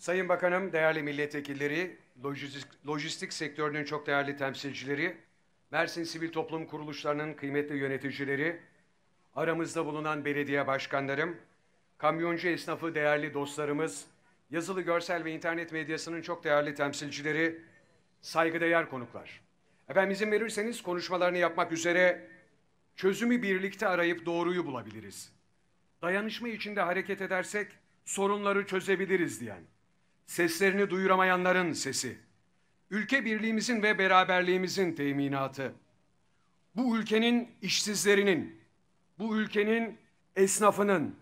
Sayın Bakanım, değerli milletvekilleri, lojistik, lojistik sektörünün çok değerli temsilcileri, Mersin Sivil Toplum Kuruluşlarının kıymetli yöneticileri, aramızda bulunan belediye başkanlarım, kamyoncu esnafı değerli dostlarımız, yazılı görsel ve internet medyasının çok değerli temsilcileri, saygıdeğer konuklar. Efendim izin verirseniz konuşmalarını yapmak üzere çözümü birlikte arayıp doğruyu bulabiliriz. Dayanışma içinde hareket edersek sorunları çözebiliriz diyen seslerini duyuramayanların sesi, ülke birliğimizin ve beraberliğimizin teminatı, bu ülkenin işsizlerinin, bu ülkenin esnafının,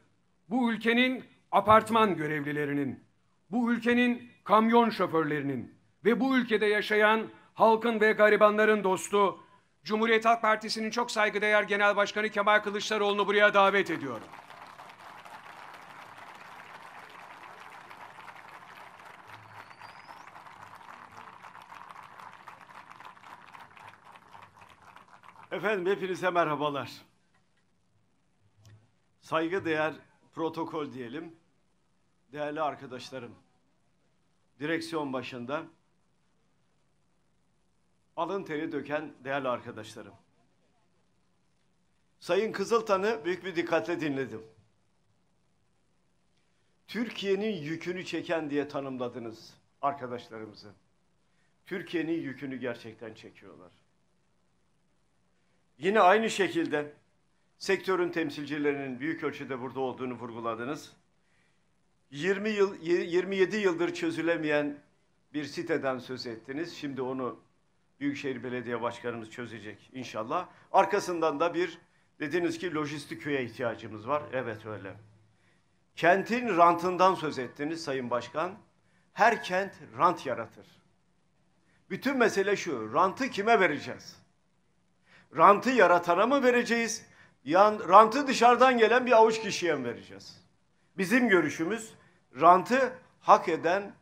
bu ülkenin apartman görevlilerinin, bu ülkenin kamyon şoförlerinin ve bu ülkede yaşayan halkın ve garibanların dostu Cumhuriyet Halk Partisi'nin çok saygıdeğer Genel Başkanı Kemal Kılıçdaroğlu'nu buraya davet ediyorum. Efendim hepinize merhabalar. Saygı değer protokol diyelim. Değerli arkadaşlarım. Direksiyon başında alın teri döken değerli arkadaşlarım. Sayın Kızıltan'ı büyük bir dikkatle dinledim. Türkiye'nin yükünü çeken diye tanımladınız arkadaşlarımızı. Türkiye'nin yükünü gerçekten çekiyorlar. Yine aynı şekilde sektörün temsilcilerinin büyük ölçüde burada olduğunu vurguladınız. 20 yıl 27 yıldır çözülemeyen bir siteden söz ettiniz. Şimdi onu Büyükşehir Belediye Başkanımız çözecek inşallah. Arkasından da bir dediniz ki lojistik köye ihtiyacımız var. Evet öyle. Kentin rantından söz ettiniz Sayın Başkan. Her kent rant yaratır. Bütün mesele şu, rantı kime vereceğiz? rantı yaratana mı vereceğiz? Yan, rantı dışarıdan gelen bir avuç kişiye mi vereceğiz? Bizim görüşümüz rantı hak eden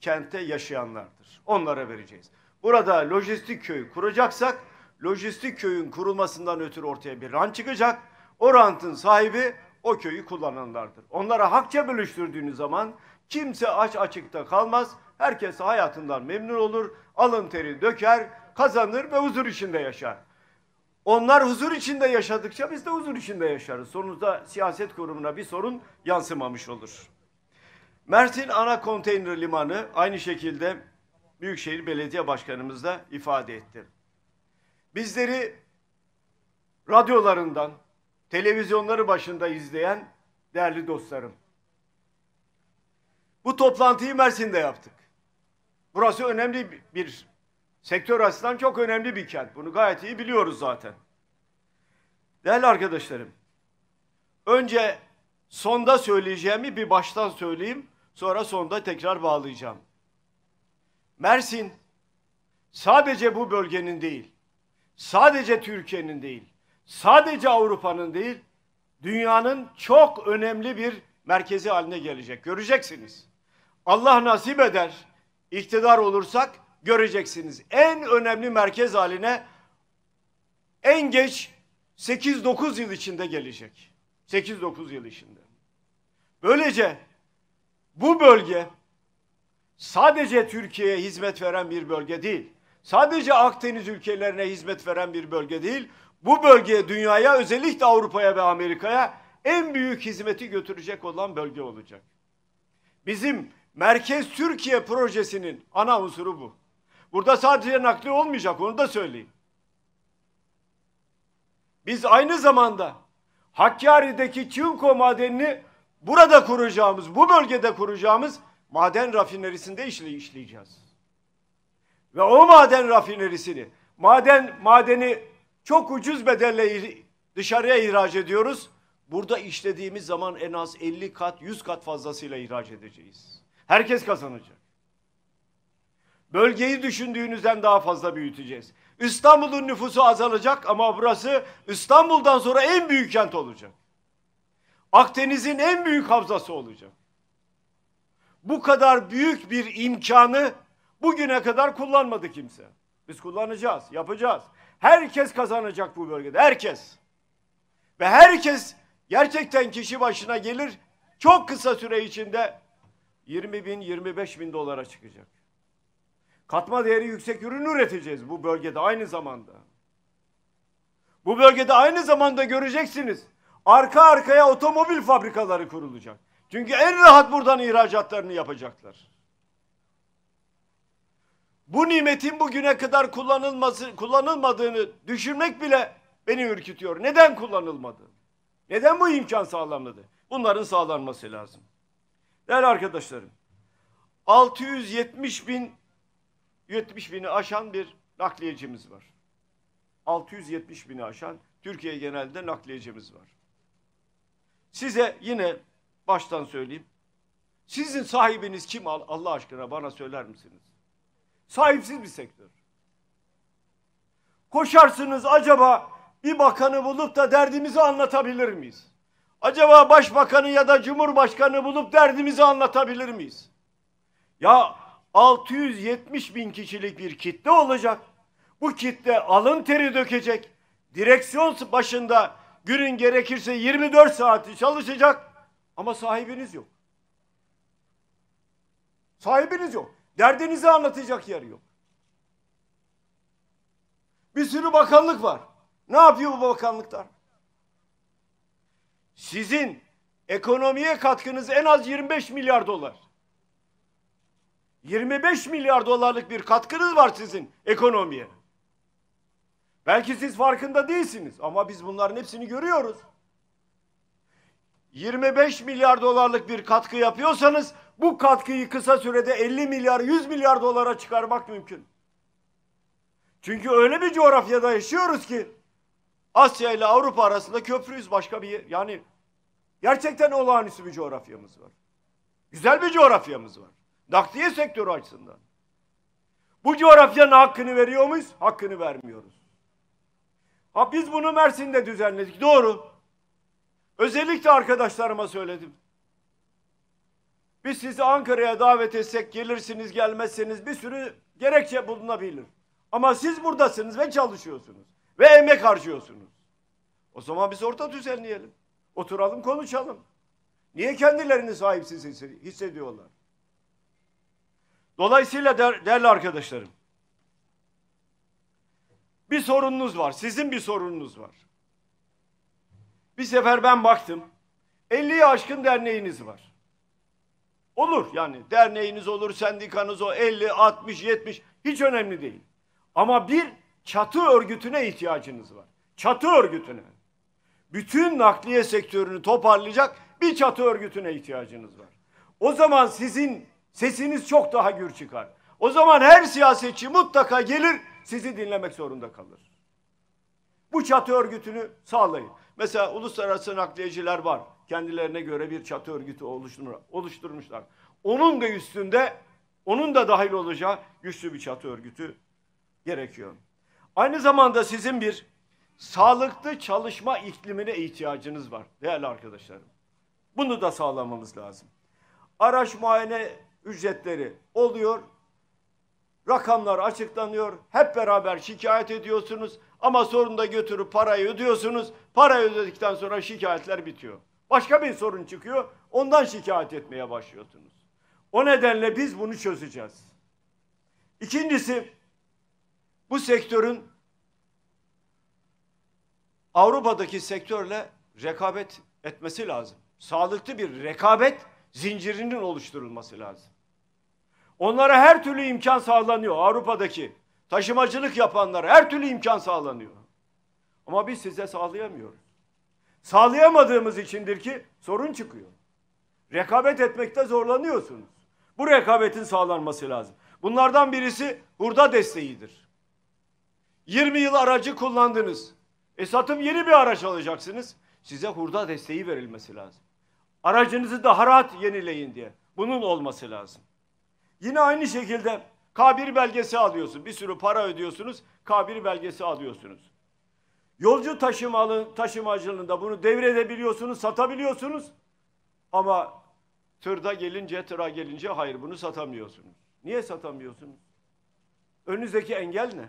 kentte yaşayanlardır. Onlara vereceğiz. Burada lojistik köyü kuracaksak lojistik köyün kurulmasından ötürü ortaya bir rant çıkacak. O rantın sahibi o köyü kullananlardır. Onlara hakça bölüştürdüğünüz zaman kimse aç açıkta kalmaz. Herkes hayatından memnun olur, alın teri döker, kazanır ve huzur içinde yaşar. Onlar huzur içinde yaşadıkça biz de huzur içinde yaşarız. Sonunda siyaset kurumuna bir sorun yansımamış olur. Mersin ana konteyner limanı aynı şekilde Büyükşehir Belediye Başkanımız da ifade etti. Bizleri radyolarından, televizyonları başında izleyen değerli dostlarım. Bu toplantıyı Mersin'de yaptık. Burası önemli bir Sektör açısından çok önemli bir kent. Bunu gayet iyi biliyoruz zaten. Değerli arkadaşlarım, önce sonda söyleyeceğimi bir baştan söyleyeyim, sonra sonda tekrar bağlayacağım. Mersin sadece bu bölgenin değil, sadece Türkiye'nin değil, sadece Avrupa'nın değil, dünyanın çok önemli bir merkezi haline gelecek. Göreceksiniz. Allah nasip eder, iktidar olursak göreceksiniz. En önemli merkez haline en geç 8-9 yıl içinde gelecek. 8-9 yıl içinde. Böylece bu bölge sadece Türkiye'ye hizmet veren bir bölge değil. Sadece Akdeniz ülkelerine hizmet veren bir bölge değil. Bu bölgeye dünyaya özellikle Avrupa'ya ve Amerika'ya en büyük hizmeti götürecek olan bölge olacak. Bizim Merkez Türkiye projesinin ana unsuru bu. Burada sadece nakli olmayacak onu da söyleyeyim. Biz aynı zamanda Hakkari'deki Çinko madenini burada kuracağımız, bu bölgede kuracağımız maden rafinerisinde işle işleyeceğiz. Ve o maden rafinerisini, maden madeni çok ucuz bedelle dışarıya ihraç ediyoruz. Burada işlediğimiz zaman en az 50 kat, 100 kat fazlasıyla ihraç edeceğiz. Herkes kazanacak. Bölgeyi düşündüğünüzden daha fazla büyüteceğiz. İstanbul'un nüfusu azalacak ama burası İstanbul'dan sonra en büyük kent olacak. Akdeniz'in en büyük havzası olacak. Bu kadar büyük bir imkanı bugüne kadar kullanmadı kimse. Biz kullanacağız, yapacağız. Herkes kazanacak bu bölgede, herkes. Ve herkes gerçekten kişi başına gelir, çok kısa süre içinde 20 bin, 25 bin dolara çıkacak. Katma değeri yüksek ürün üreteceğiz bu bölgede aynı zamanda. Bu bölgede aynı zamanda göreceksiniz. Arka arkaya otomobil fabrikaları kurulacak. Çünkü en rahat buradan ihracatlarını yapacaklar. Bu nimetin bugüne kadar kullanılması kullanılmadığını düşünmek bile beni ürkütüyor. Neden kullanılmadı? Neden bu imkan sağlanmadı? Bunların sağlanması lazım. Değerli arkadaşlarım, 670 bin 70 bini aşan bir nakliyecimiz var. 670 bini aşan Türkiye genelinde nakliyecimiz var. Size yine baştan söyleyeyim. Sizin sahibiniz kim Allah aşkına bana söyler misiniz? Sahipsiz bir sektör. Koşarsınız acaba bir bakanı bulup da derdimizi anlatabilir miyiz? Acaba başbakanı ya da cumhurbaşkanı bulup derdimizi anlatabilir miyiz? Ya 670 bin kişilik bir kitle olacak. Bu kitle alın teri dökecek. Direksiyon başında günün gerekirse 24 saati çalışacak ama sahibiniz yok. Sahibiniz yok. Derdinizi anlatacak yer yok. Bir sürü bakanlık var. Ne yapıyor bu bakanlıklar? Sizin ekonomiye katkınız en az 25 milyar dolar. 25 milyar dolarlık bir katkınız var sizin ekonomiye. Belki siz farkında değilsiniz ama biz bunların hepsini görüyoruz. 25 milyar dolarlık bir katkı yapıyorsanız bu katkıyı kısa sürede 50 milyar 100 milyar dolara çıkarmak mümkün. Çünkü öyle bir coğrafyada yaşıyoruz ki Asya ile Avrupa arasında köprüyüz başka bir yani gerçekten olağanüstü bir coğrafyamız var. Güzel bir coğrafyamız var. Nakliye sektörü açısından. Bu coğrafyanın hakkını veriyor muyuz? Hakkını vermiyoruz. Ha biz bunu Mersin'de düzenledik. Doğru. Özellikle arkadaşlarıma söyledim. Biz sizi Ankara'ya davet etsek gelirsiniz gelmezseniz bir sürü gerekçe bulunabilir. Ama siz buradasınız ve çalışıyorsunuz. Ve emek harcıyorsunuz. O zaman biz orta düzenleyelim. Oturalım konuşalım. Niye kendilerini sahipsiz hissediyorlar? Dolayısıyla der, değerli arkadaşlarım, bir sorununuz var, sizin bir sorununuz var. Bir sefer ben baktım, 50 aşkın derneğiniz var. Olur yani derneğiniz olur, sendikanız o 50, 60, 70 hiç önemli değil. Ama bir çatı örgütüne ihtiyacınız var. Çatı örgütüne. Bütün nakliye sektörünü toparlayacak bir çatı örgütüne ihtiyacınız var. O zaman sizin Sesiniz çok daha gür çıkar. O zaman her siyasetçi mutlaka gelir sizi dinlemek zorunda kalır. Bu çatı örgütünü sağlayın. Mesela uluslararası nakliyeciler var. Kendilerine göre bir çatı örgütü oluşturmuşlar. Onun da üstünde, onun da dahil olacağı güçlü bir çatı örgütü gerekiyor. Aynı zamanda sizin bir sağlıklı çalışma iklimine ihtiyacınız var değerli arkadaşlarım. Bunu da sağlamamız lazım. Araç muayene ücretleri oluyor. Rakamlar açıklanıyor. Hep beraber şikayet ediyorsunuz. Ama sorunda götürüp parayı ödüyorsunuz. Parayı ödedikten sonra şikayetler bitiyor. Başka bir sorun çıkıyor. Ondan şikayet etmeye başlıyorsunuz. O nedenle biz bunu çözeceğiz. İkincisi bu sektörün Avrupa'daki sektörle rekabet etmesi lazım. Sağlıklı bir rekabet zincirinin oluşturulması lazım. Onlara her türlü imkan sağlanıyor Avrupa'daki. Taşımacılık yapanlara her türlü imkan sağlanıyor. Ama biz size sağlayamıyoruz. Sağlayamadığımız içindir ki sorun çıkıyor. Rekabet etmekte zorlanıyorsunuz. Bu rekabetin sağlanması lazım. Bunlardan birisi hurda desteğidir. 20 yıl aracı kullandınız. E satım yeni bir araç alacaksınız. Size hurda desteği verilmesi lazım. Aracınızı daha rahat yenileyin diye. Bunun olması lazım. Yine aynı şekilde kabir belgesi alıyorsun. Bir sürü para ödüyorsunuz, kabir belgesi alıyorsunuz. Yolcu taşımalı, taşımacılığında bunu devredebiliyorsunuz, satabiliyorsunuz. Ama tırda gelince, tıra gelince hayır bunu satamıyorsunuz. Niye satamıyorsunuz? Önünüzdeki engel ne?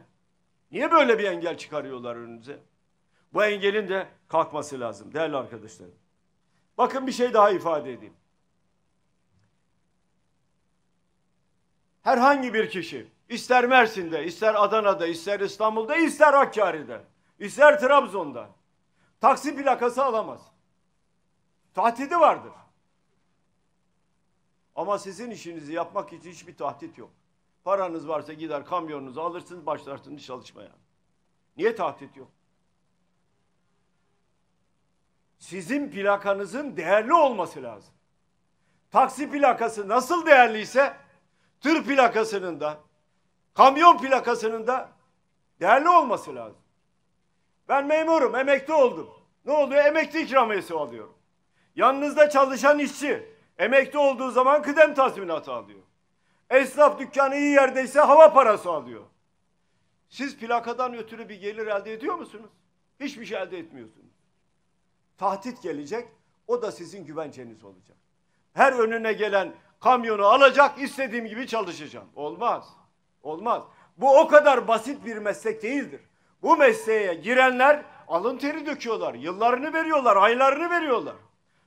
Niye böyle bir engel çıkarıyorlar önünüze? Bu engelin de kalkması lazım değerli arkadaşlarım. Bakın bir şey daha ifade edeyim. herhangi bir kişi ister Mersin'de, ister Adana'da, ister İstanbul'da, ister Hakkari'de, ister Trabzon'da taksi plakası alamaz. Tahtidi vardır. Ama sizin işinizi yapmak için hiçbir tahdit yok. Paranız varsa gider kamyonunuzu alırsınız başlarsınız çalışmaya. Niye tahdit yok? Sizin plakanızın değerli olması lazım. Taksi plakası nasıl değerliyse tır plakasının da, kamyon plakasının da değerli olması lazım. Ben memurum, emekli oldum. Ne oluyor? Emekli ikramiyesi alıyorum. Yanınızda çalışan işçi emekli olduğu zaman kıdem tazminatı alıyor. Esnaf dükkanı iyi yerdeyse hava parası alıyor. Siz plakadan ötürü bir gelir elde ediyor musunuz? Hiçbir şey elde etmiyorsunuz. Tahtit gelecek, o da sizin güvenceniz olacak. Her önüne gelen kamyonu alacak, istediğim gibi çalışacağım. Olmaz. Olmaz. Bu o kadar basit bir meslek değildir. Bu mesleğe girenler alın teri döküyorlar. Yıllarını veriyorlar, aylarını veriyorlar.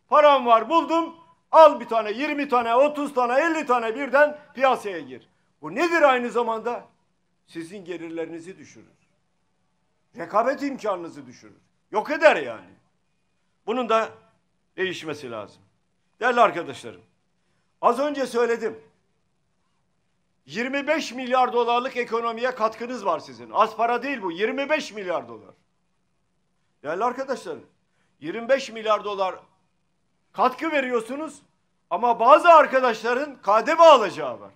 Param var buldum, al bir tane, 20 tane, 30 tane, 50 tane birden piyasaya gir. Bu nedir aynı zamanda? Sizin gelirlerinizi düşürür. Rekabet imkanınızı düşürür. Yok eder yani. Bunun da değişmesi lazım. Değerli arkadaşlarım, Az önce söyledim. 25 milyar dolarlık ekonomiye katkınız var sizin. Az para değil bu. 25 milyar dolar. Değerli arkadaşlarım, 25 milyar dolar katkı veriyorsunuz ama bazı arkadaşların KDV alacağı var.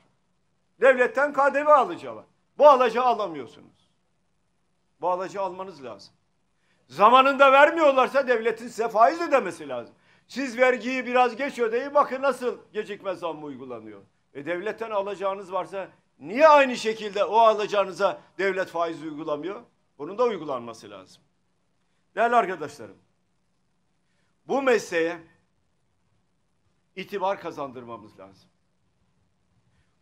Devletten KDV alacağı var. Bu alacağı alamıyorsunuz. Bu alacağı almanız lazım. Zamanında vermiyorlarsa devletin size faiz ödemesi lazım. Siz vergiyi biraz geç ödeyin bakın nasıl gecikme zammı uygulanıyor. E devletten alacağınız varsa niye aynı şekilde o alacağınıza devlet faiz uygulamıyor? Bunun da uygulanması lazım. Değerli arkadaşlarım, bu mesleğe itibar kazandırmamız lazım.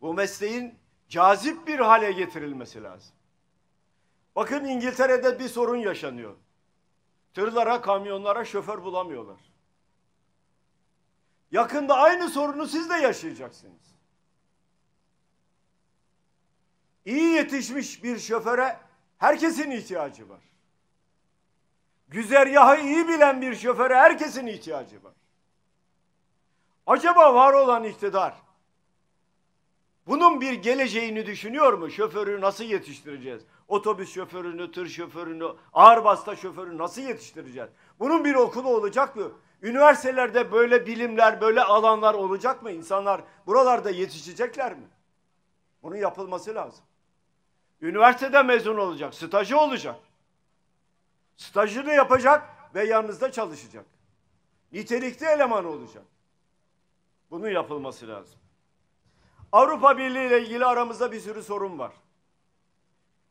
Bu mesleğin cazip bir hale getirilmesi lazım. Bakın İngiltere'de bir sorun yaşanıyor. Tırlara, kamyonlara şoför bulamıyorlar. Yakında aynı sorunu siz de yaşayacaksınız. İyi yetişmiş bir şoföre herkesin ihtiyacı var. Güzergahı iyi bilen bir şoföre herkesin ihtiyacı var. Acaba var olan iktidar bunun bir geleceğini düşünüyor mu? Şoförü nasıl yetiştireceğiz? Otobüs şoförünü, tır şoförünü, ağır basta şoförü nasıl yetiştireceğiz? Bunun bir okulu olacak mı? Üniversitelerde böyle bilimler, böyle alanlar olacak mı? İnsanlar buralarda yetişecekler mi? Bunun yapılması lazım. Üniversitede mezun olacak, stajı olacak. Stajını yapacak ve yanınızda çalışacak. Nitelikli eleman olacak. Bunun yapılması lazım. Avrupa Birliği ile ilgili aramızda bir sürü sorun var.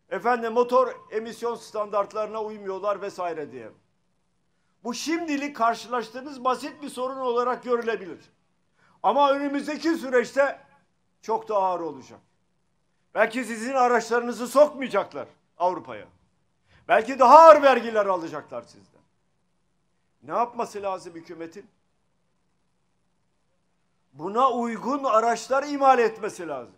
Efendim motor emisyon standartlarına uymuyorlar vesaire diye. Bu şimdilik karşılaştığımız basit bir sorun olarak görülebilir. Ama önümüzdeki süreçte çok daha ağır olacak. Belki sizin araçlarınızı sokmayacaklar Avrupa'ya. Belki daha ağır vergiler alacaklar sizden. Ne yapması lazım hükümetin? Buna uygun araçlar imal etmesi lazım.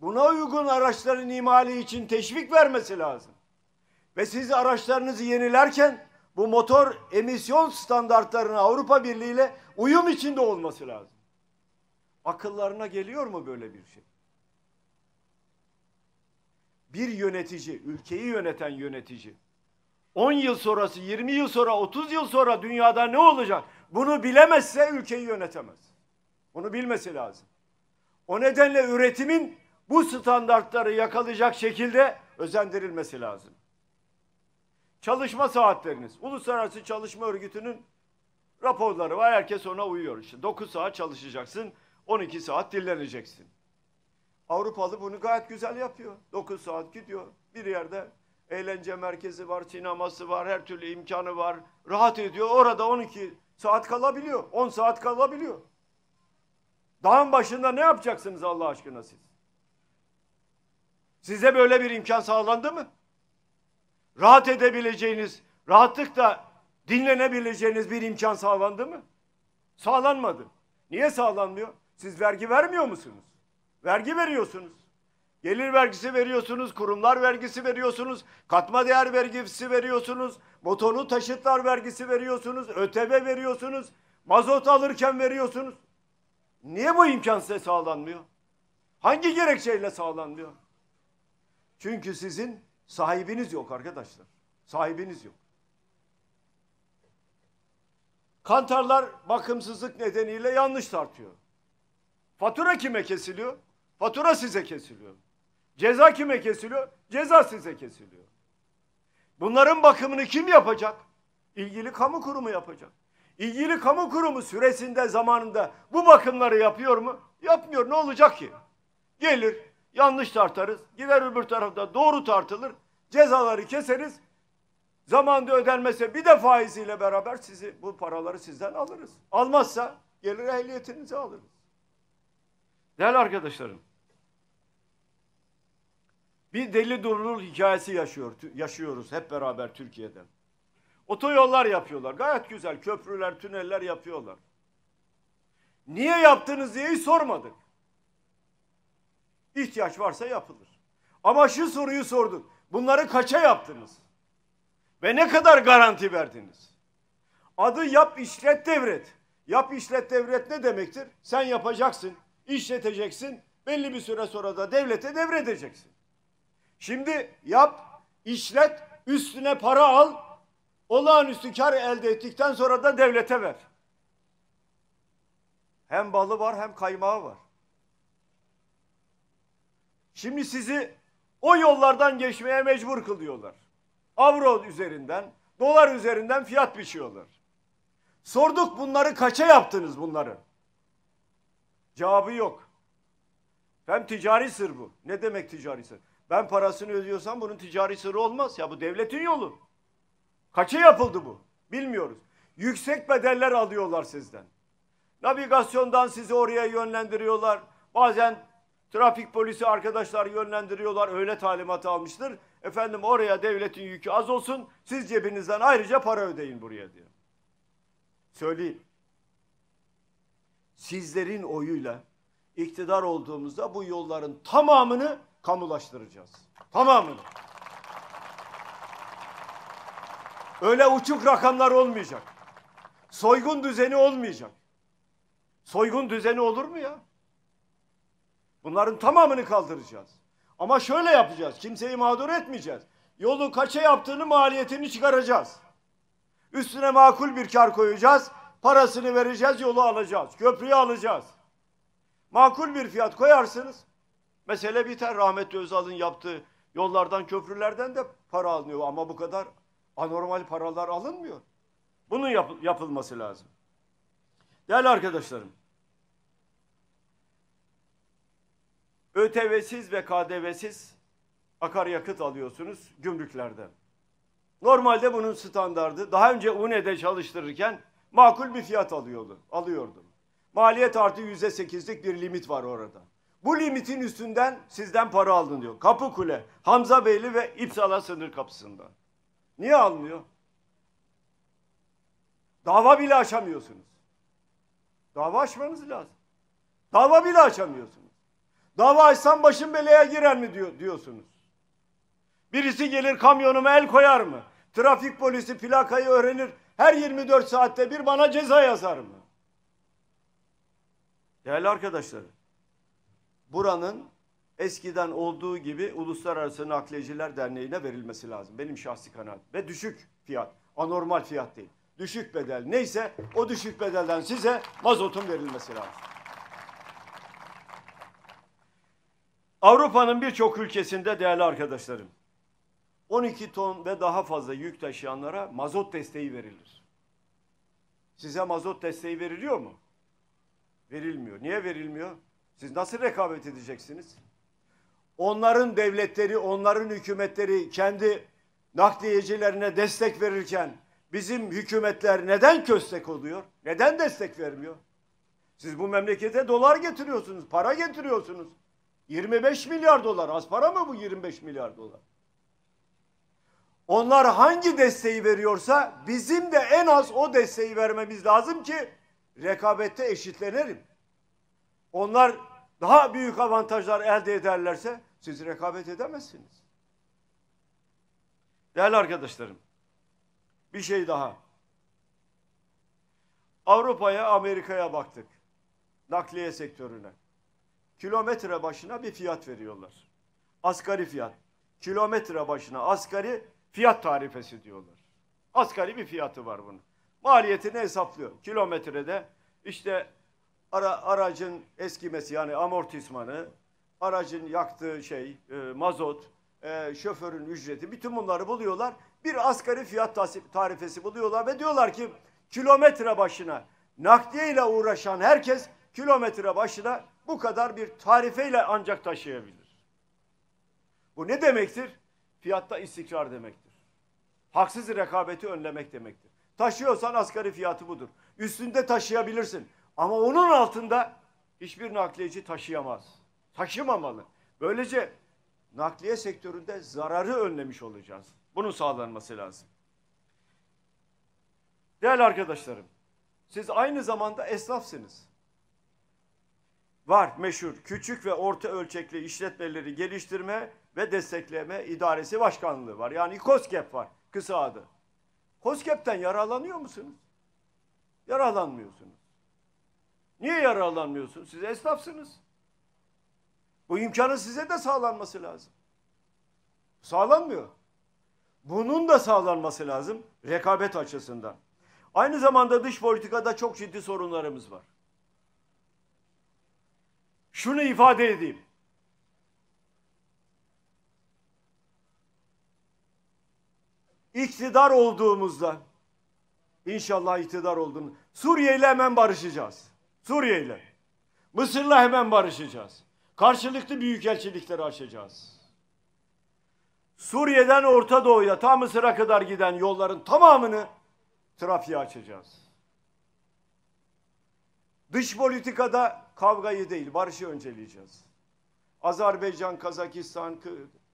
Buna uygun araçların imali için teşvik vermesi lazım. Ve siz araçlarınızı yenilerken bu motor emisyon standartlarına Avrupa Birliği ile uyum içinde olması lazım. Akıllarına geliyor mu böyle bir şey? Bir yönetici, ülkeyi yöneten yönetici 10 yıl sonrası, 20 yıl sonra, 30 yıl sonra dünyada ne olacak? Bunu bilemezse ülkeyi yönetemez. Bunu bilmesi lazım. O nedenle üretimin bu standartları yakalayacak şekilde özendirilmesi lazım. Çalışma saatleriniz. Uluslararası Çalışma Örgütü'nün raporları var. Herkes ona uyuyor. İşte 9 saat çalışacaksın, 12 saat dinleneceksin. Avrupalı bunu gayet güzel yapıyor. 9 saat gidiyor. Bir yerde eğlence merkezi var, sineması var, her türlü imkanı var. Rahat ediyor. Orada 12 saat kalabiliyor. 10 saat kalabiliyor. Dağın başında ne yapacaksınız Allah aşkına siz? Size böyle bir imkan sağlandı mı? rahat edebileceğiniz, rahatlıkla dinlenebileceğiniz bir imkan sağlandı mı? Sağlanmadı. Niye sağlanmıyor? Siz vergi vermiyor musunuz? Vergi veriyorsunuz. Gelir vergisi veriyorsunuz, kurumlar vergisi veriyorsunuz, katma değer vergisi veriyorsunuz, motorlu taşıtlar vergisi veriyorsunuz, ÖTV veriyorsunuz, mazot alırken veriyorsunuz. Niye bu imkan size sağlanmıyor? Hangi gerekçeyle sağlanmıyor? Çünkü sizin Sahibiniz yok arkadaşlar. Sahibiniz yok. Kantarlar bakımsızlık nedeniyle yanlış tartıyor. Fatura kime kesiliyor? Fatura size kesiliyor. Ceza kime kesiliyor? Ceza size kesiliyor. Bunların bakımını kim yapacak? İlgili kamu kurumu yapacak. İlgili kamu kurumu süresinde zamanında bu bakımları yapıyor mu? Yapmıyor. Ne olacak ki? Gelir, yanlış tartarız. Gider öbür tarafta doğru tartılır cezaları keseriz. Zamanında ödenmese bir de faiziyle beraber sizi bu paraları sizden alırız. Almazsa gelir ehliyetinizi alırız. Değerli arkadaşlarım. Bir deli durul hikayesi yaşıyor, yaşıyoruz hep beraber Türkiye'de. Otoyollar yapıyorlar. Gayet güzel köprüler, tüneller yapıyorlar. Niye yaptınız diye hiç sormadık. İhtiyaç varsa yapılır. Ama şu soruyu sorduk. Bunları kaça yaptınız? Ve ne kadar garanti verdiniz? Adı yap işlet devret. Yap işlet devret ne demektir? Sen yapacaksın, işleteceksin, belli bir süre sonra da devlete devredeceksin. Şimdi yap, işlet, üstüne para al, olağanüstü kar elde ettikten sonra da devlete ver. Hem balı var hem kaymağı var. Şimdi sizi o yollardan geçmeye mecbur kılıyorlar. Avro üzerinden, dolar üzerinden fiyat biçiyorlar. Sorduk bunları kaça yaptınız bunları? Cevabı yok. Hem ticari sır bu. Ne demek ticari sır? Ben parasını ödüyorsam bunun ticari sırrı olmaz ya. Bu devletin yolu. Kaça yapıldı bu? Bilmiyoruz. Yüksek bedeller alıyorlar sizden. Navigasyondan sizi oraya yönlendiriyorlar. Bazen Trafik polisi arkadaşlar yönlendiriyorlar öyle talimat almıştır. Efendim oraya devletin yükü az olsun siz cebinizden ayrıca para ödeyin buraya diyor. Söyleyeyim. Sizlerin oyuyla iktidar olduğumuzda bu yolların tamamını kamulaştıracağız. Tamamını. Öyle uçuk rakamlar olmayacak. Soygun düzeni olmayacak. Soygun düzeni olur mu ya? Bunların tamamını kaldıracağız. Ama şöyle yapacağız. Kimseyi mağdur etmeyeceğiz. Yolu kaça yaptığını maliyetini çıkaracağız. Üstüne makul bir kar koyacağız. Parasını vereceğiz, yolu alacağız. Köprüyü alacağız. Makul bir fiyat koyarsınız. Mesele biter. Rahmetli Özal'ın yaptığı yollardan, köprülerden de para alınıyor. Ama bu kadar anormal paralar alınmıyor. Bunun yap- yapılması lazım. Değerli arkadaşlarım, ÖTV'siz ve KDV'siz akaryakıt alıyorsunuz gümrüklerden. Normalde bunun standardı daha önce UNE'de çalıştırırken makul bir fiyat alıyordu, alıyordum. Maliyet artı yüzde sekizlik bir limit var orada. Bu limitin üstünden sizden para aldın diyor. Kapıkule, Hamza Beyli ve İpsala sınır kapısında. Niye almıyor? Dava bile açamıyorsunuz. Dava açmanız lazım. Dava bile açamıyorsunuz. Dava açsam başım belaya girer mi diyor, diyorsunuz. Birisi gelir kamyonuma el koyar mı? Trafik polisi plakayı öğrenir. Her 24 saatte bir bana ceza yazar mı? Değerli arkadaşlarım, buranın eskiden olduğu gibi Uluslararası Nakliyeciler Derneği'ne verilmesi lazım. Benim şahsi kanaatim. Ve düşük fiyat, anormal fiyat değil. Düşük bedel neyse o düşük bedelden size mazotun verilmesi lazım. Avrupa'nın birçok ülkesinde değerli arkadaşlarım 12 ton ve daha fazla yük taşıyanlara mazot desteği verilir. Size mazot desteği veriliyor mu? Verilmiyor. Niye verilmiyor? Siz nasıl rekabet edeceksiniz? Onların devletleri, onların hükümetleri kendi nakliyecilerine destek verirken bizim hükümetler neden köstek oluyor? Neden destek vermiyor? Siz bu memlekete dolar getiriyorsunuz, para getiriyorsunuz. 25 milyar dolar az para mı bu 25 milyar dolar? Onlar hangi desteği veriyorsa bizim de en az o desteği vermemiz lazım ki rekabette eşitlenelim. Onlar daha büyük avantajlar elde ederlerse siz rekabet edemezsiniz. Değerli arkadaşlarım, bir şey daha. Avrupa'ya, Amerika'ya baktık. Nakliye sektörüne kilometre başına bir fiyat veriyorlar. Asgari fiyat. Kilometre başına asgari fiyat tarifesi diyorlar. Asgari bir fiyatı var bunun. Maliyetini hesaplıyor. Kilometrede işte ara, aracın eskimesi yani amortismanı, aracın yaktığı şey e, mazot, e, şoförün ücreti bütün bunları buluyorlar. Bir asgari fiyat tarifesi buluyorlar ve diyorlar ki kilometre başına nakliye ile uğraşan herkes kilometre başına bu kadar bir tarifeyle ancak taşıyabilir. Bu ne demektir? Fiyatta istikrar demektir. Haksız rekabeti önlemek demektir. Taşıyorsan asgari fiyatı budur. Üstünde taşıyabilirsin. Ama onun altında hiçbir nakliyeci taşıyamaz. Taşımamalı. Böylece nakliye sektöründe zararı önlemiş olacağız. Bunun sağlanması lazım. Değerli arkadaşlarım, siz aynı zamanda esnafsınız var meşhur küçük ve orta ölçekli işletmeleri geliştirme ve destekleme idaresi başkanlığı var. Yani KOSGEB var kısa adı. KOSGEB'ten yararlanıyor musunuz? Yararlanmıyorsunuz. Niye yararlanmıyorsunuz? Siz esnafsınız. Bu imkanın size de sağlanması lazım. Sağlanmıyor. Bunun da sağlanması lazım rekabet açısından. Aynı zamanda dış politikada çok ciddi sorunlarımız var şunu ifade edeyim. İktidar olduğumuzda inşallah iktidar olduğunu Suriye ile hemen barışacağız. Suriye ile. Mısır'la hemen barışacağız. Karşılıklı büyükelçilikleri açacağız. Suriye'den Orta Doğu'ya ta Mısır'a kadar giden yolların tamamını trafiğe açacağız. Dış politikada kavgayı değil barışı önceleyeceğiz. Azerbaycan, Kazakistan,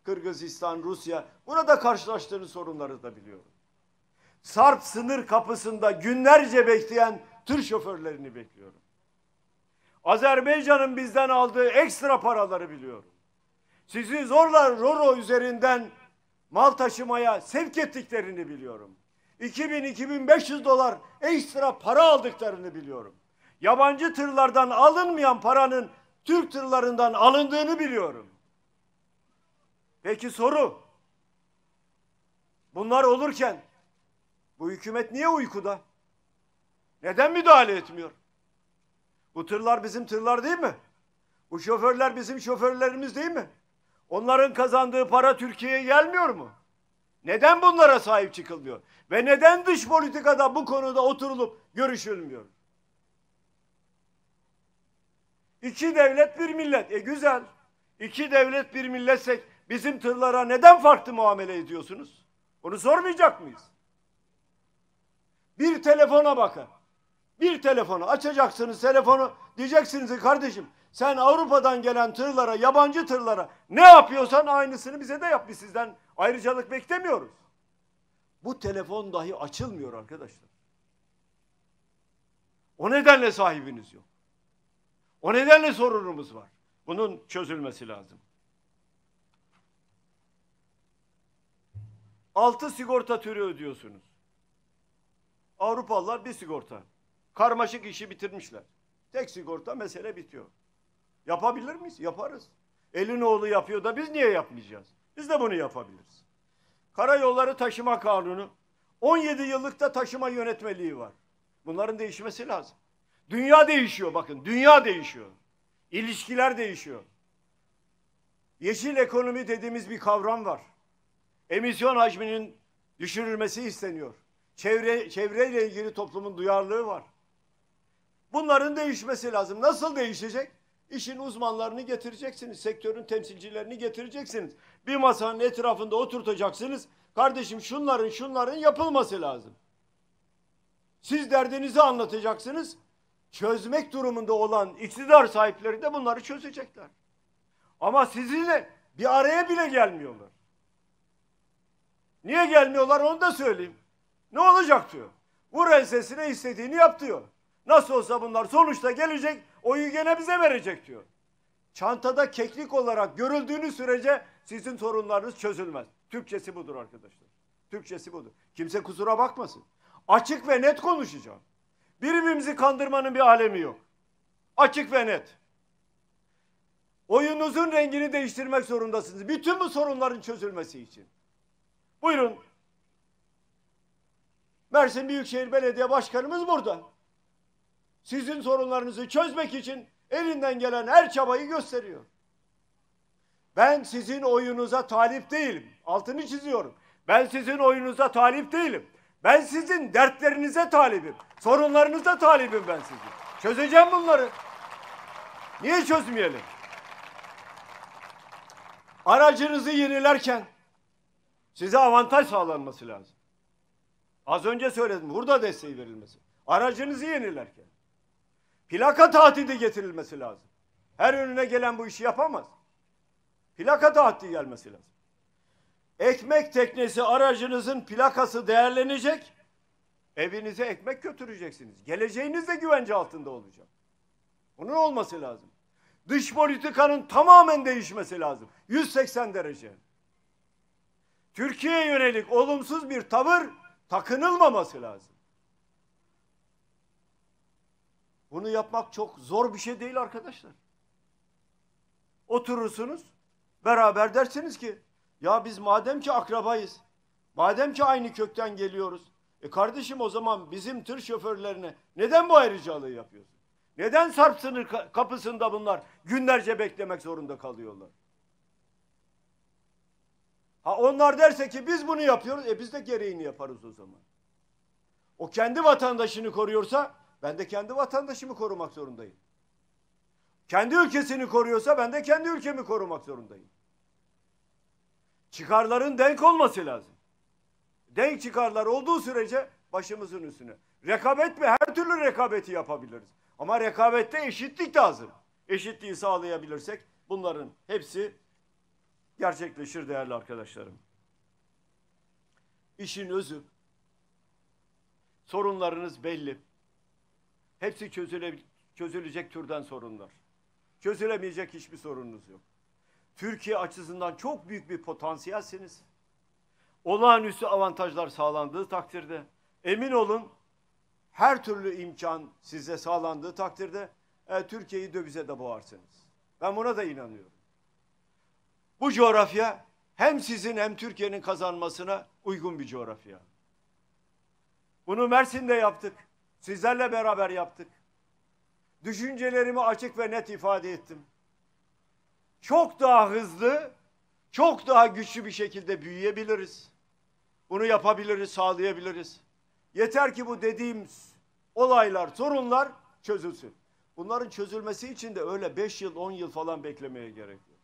Kırgızistan, Rusya burada karşılaştığını sorunları da biliyorum. Sarp sınır kapısında günlerce bekleyen tır şoförlerini bekliyorum. Azerbaycan'ın bizden aldığı ekstra paraları biliyorum. Sizi zorla Roro üzerinden mal taşımaya sevk ettiklerini biliyorum. 2000-2500 dolar ekstra para aldıklarını biliyorum yabancı tırlardan alınmayan paranın Türk tırlarından alındığını biliyorum. Peki soru. Bunlar olurken bu hükümet niye uykuda? Neden müdahale etmiyor? Bu tırlar bizim tırlar değil mi? Bu şoförler bizim şoförlerimiz değil mi? Onların kazandığı para Türkiye'ye gelmiyor mu? Neden bunlara sahip çıkılmıyor? Ve neden dış politikada bu konuda oturulup görüşülmüyor? İki devlet bir millet. E güzel. İki devlet bir milletsek bizim tırlara neden farklı muamele ediyorsunuz? Onu sormayacak mıyız? Bir telefona bakın. Bir telefonu açacaksınız telefonu diyeceksiniz ki kardeşim sen Avrupa'dan gelen tırlara, yabancı tırlara ne yapıyorsan aynısını bize de yap. Biz sizden ayrıcalık beklemiyoruz. Bu telefon dahi açılmıyor arkadaşlar. O nedenle sahibiniz yok. O nedenle sorunumuz var. Bunun çözülmesi lazım. Altı sigorta türü ödüyorsunuz. Avrupalılar bir sigorta. Karmaşık işi bitirmişler. Tek sigorta mesele bitiyor. Yapabilir miyiz? Yaparız. Elin oğlu yapıyor da biz niye yapmayacağız? Biz de bunu yapabiliriz. Karayolları Taşıma Kanunu 17 yıllıkta taşıma yönetmeliği var. Bunların değişmesi lazım. Dünya değişiyor bakın. Dünya değişiyor. İlişkiler değişiyor. Yeşil ekonomi dediğimiz bir kavram var. Emisyon hacminin düşürülmesi isteniyor. Çevre çevreyle ilgili toplumun duyarlılığı var. Bunların değişmesi lazım. Nasıl değişecek? İşin uzmanlarını getireceksiniz, sektörün temsilcilerini getireceksiniz. Bir masanın etrafında oturtacaksınız. Kardeşim şunların şunların yapılması lazım. Siz derdinizi anlatacaksınız çözmek durumunda olan iktidar sahipleri de bunları çözecekler. Ama sizinle bir araya bile gelmiyorlar. Niye gelmiyorlar onu da söyleyeyim. Ne olacak diyor. Vur ensesine istediğini yap diyor. Nasıl olsa bunlar sonuçta gelecek oyu gene bize verecek diyor. Çantada keklik olarak görüldüğünü sürece sizin sorunlarınız çözülmez. Türkçesi budur arkadaşlar. Türkçesi budur. Kimse kusura bakmasın. Açık ve net konuşacağım. Birbirimizi kandırmanın bir alemi yok. Açık ve net. Oyunuzun rengini değiştirmek zorundasınız. Bütün bu sorunların çözülmesi için. Buyurun. Mersin Büyükşehir Belediye Başkanımız burada. Sizin sorunlarınızı çözmek için elinden gelen her çabayı gösteriyor. Ben sizin oyunuza talip değilim. Altını çiziyorum. Ben sizin oyunuza talip değilim. Ben sizin dertlerinize talibim. Sorunlarınıza talibim ben sizin. Çözeceğim bunları. Niye çözmeyelim? Aracınızı yenilerken size avantaj sağlanması lazım. Az önce söyledim. Burada desteği verilmesi. Aracınızı yenilerken. Plaka tahtidi getirilmesi lazım. Her önüne gelen bu işi yapamaz. Plaka tahtidi gelmesi lazım. Ekmek teknesi aracınızın plakası değerlenecek. Evinize ekmek götüreceksiniz. Geleceğiniz de güvence altında olacak. Bunun olması lazım. Dış politikanın tamamen değişmesi lazım. 180 derece. Türkiye'ye yönelik olumsuz bir tavır takınılmaması lazım. Bunu yapmak çok zor bir şey değil arkadaşlar. Oturursunuz, beraber dersiniz ki ya biz madem ki akrabayız, madem ki aynı kökten geliyoruz, e kardeşim o zaman bizim tır şoförlerine neden bu ayrıcalığı yapıyorsun? Neden Sarp sınır kapısında bunlar günlerce beklemek zorunda kalıyorlar? Ha onlar derse ki biz bunu yapıyoruz, e biz de gereğini yaparız o zaman. O kendi vatandaşını koruyorsa ben de kendi vatandaşımı korumak zorundayım. Kendi ülkesini koruyorsa ben de kendi ülkemi korumak zorundayım. Çıkarların denk olması lazım. Denk çıkarlar olduğu sürece başımızın üstüne. Rekabet mi? Her türlü rekabeti yapabiliriz. Ama rekabette eşitlik lazım. Eşitliği sağlayabilirsek bunların hepsi gerçekleşir değerli arkadaşlarım. İşin özü, sorunlarınız belli. Hepsi çözüle, çözülecek türden sorunlar. Çözülemeyecek hiçbir sorununuz yok. Türkiye açısından çok büyük bir potansiyelsiniz. Olağanüstü avantajlar sağlandığı takdirde emin olun her türlü imkan size sağlandığı takdirde e, Türkiye'yi dövize de boğarsınız. Ben buna da inanıyorum. Bu coğrafya hem sizin hem Türkiye'nin kazanmasına uygun bir coğrafya. Bunu Mersin'de yaptık. Sizlerle beraber yaptık. Düşüncelerimi açık ve net ifade ettim çok daha hızlı, çok daha güçlü bir şekilde büyüyebiliriz. Bunu yapabiliriz, sağlayabiliriz. Yeter ki bu dediğimiz olaylar, sorunlar çözülsün. Bunların çözülmesi için de öyle beş yıl, on yıl falan beklemeye gerek yok.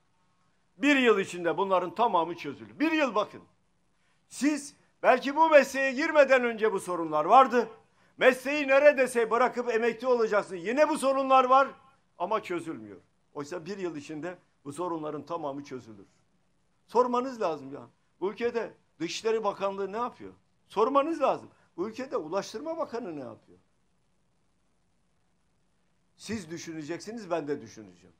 Bir yıl içinde bunların tamamı çözülür. Bir yıl bakın. Siz belki bu mesleğe girmeden önce bu sorunlar vardı. Mesleği neredeyse bırakıp emekli olacaksın. Yine bu sorunlar var ama çözülmüyor. Oysa bir yıl içinde bu sorunların tamamı çözülür. Sormanız lazım ya. Bu ülkede Dışişleri Bakanlığı ne yapıyor? Sormanız lazım. Bu ülkede Ulaştırma Bakanı ne yapıyor? Siz düşüneceksiniz, ben de düşüneceğim.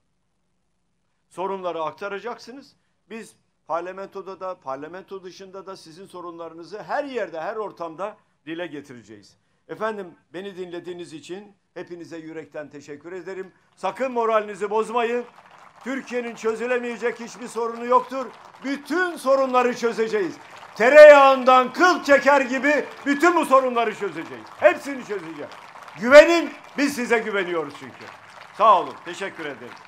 Sorunları aktaracaksınız. Biz parlamentoda da, parlamento dışında da sizin sorunlarınızı her yerde, her ortamda dile getireceğiz. Efendim beni dinlediğiniz için hepinize yürekten teşekkür ederim. Sakın moralinizi bozmayın. Türkiye'nin çözülemeyecek hiçbir sorunu yoktur. Bütün sorunları çözeceğiz. Tereyağından kıl çeker gibi bütün bu sorunları çözeceğiz. Hepsini çözeceğiz. Güvenin, biz size güveniyoruz çünkü. Sağ olun, teşekkür ederim.